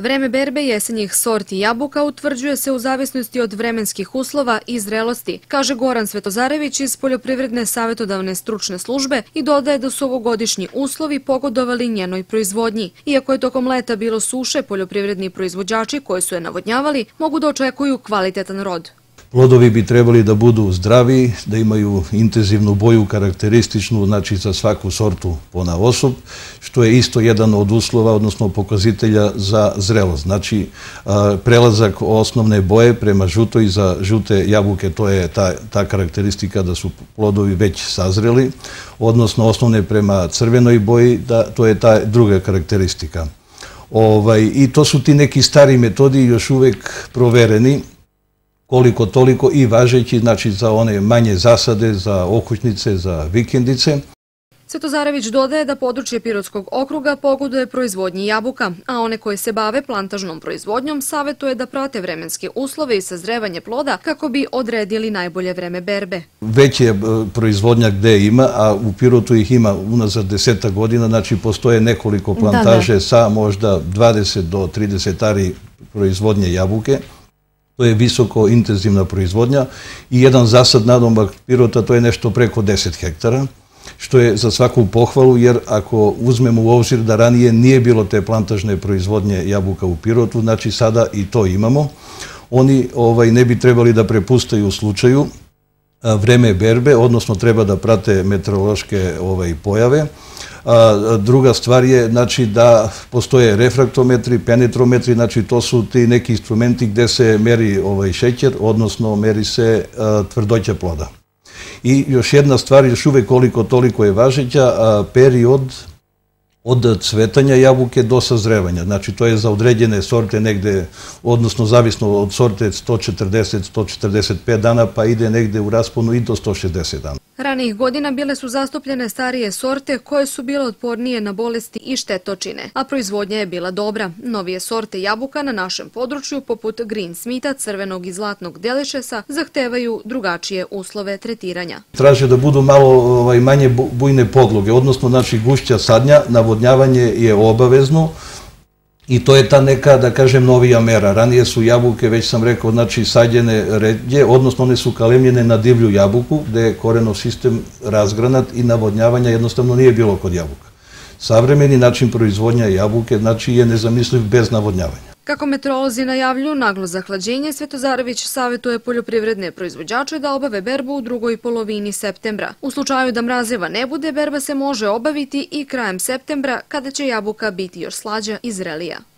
Vreme berbe jesenjih sorti jabuka utvrđuje se u zavisnosti od vremenskih uslova i zrelosti, kaže Goran Svetozarević iz Poljoprivredne savjetodavne stručne službe i dodaje da su ovogodišnji uslovi pogodovali njenoj proizvodnji. Iako je tokom leta bilo suše, poljoprivredni proizvođači koji su je navodnjavali mogu da očekuju kvalitetan rod. Plodovi bi trebali da budu zdravi, da imaju intenzivnu boju karakterističnu, znači za svaku sortu pona osob, što je isto jedan od uslova, odnosno pokazitelja za zrelost. Znači, prelazak osnovne boje prema žutoj za žute jabuke, to je ta, ta karakteristika da su plodovi već sazreli, odnosno osnovne prema crvenoj boji, da, to je ta druga karakteristika. Ovaj, I to su ti neki stari metodi još uvek provereni, koliko toliko i važeći, znači za one manje zasade, za okućnice, za vikendice. Svetozarević dodaje da područje Pirotskog okruga pogoduje proizvodnji jabuka, a one koje se bave plantažnom proizvodnjom savetuje da prate vremenske uslove i sazrevanje ploda kako bi odredili najbolje vreme berbe. Već je e, proizvodnja gde ima, a u Pirotu ih ima unazad deseta godina, znači postoje nekoliko da, plantaže da. sa možda 20 do 30 ari proizvodnje jabuke. To je visoko intenzivna proizvodnja i jedan zasad nadomak Pirota to je nešto preko 10 hektara što je za svaku pohvalu, jer ako uzmemo u obzir da ranije nije bilo te plantažne proizvodnje jabuka u Pirotu, znači sada i to imamo, oni ovaj, ne bi trebali da prepustaju u slučaju време бербе, односно треба да прате метеоролошке овај појаве. А, друга ствар е значи да постоје рефрактометри, пенетрометри, значи тоа се ти неки инструменти каде се мери овај шеќер, односно мери се а, тврдоќа плода. И још една ствар, још увек колико толико е важеќа, а, период од цветање јабуке до созревање. Значи тоа е за одредене сорте негде, односно зависно од сорте 140-145 дана, па иде негде у распону и до 160 дана. Ranih godina bile su zastupljene starije sorte koje su bile otpornije na bolesti i štetočine, a proizvodnja je bila dobra. Novije sorte jabuka na našem području, poput green Smitha, crvenog i zlatnog delišesa, zahtevaju drugačije uslove tretiranja. Traže da budu malo ovaj, manje bujne podloge, odnosno znači gušća sadnja, navodnjavanje je obavezno, И тоа е та нека, да кажем, новија мера. Раније су јабуке, веќе сам рекол, значи садене редје, односно не су калемњене на дивљу јабуку, де е коренов систем разгранат и наводњавање едноставно не е било код јабука. Савремени начин производња јабуке, значи е незамислив без наводњавање. Kako meteorolozi najavlju naglo zahlađenje, Svetozarević savjetuje poljoprivredne proizvođače da obave berbu u drugoj polovini septembra. U slučaju da mrazeva ne bude, berba se može obaviti i krajem septembra kada će jabuka biti još slađa i zrelija.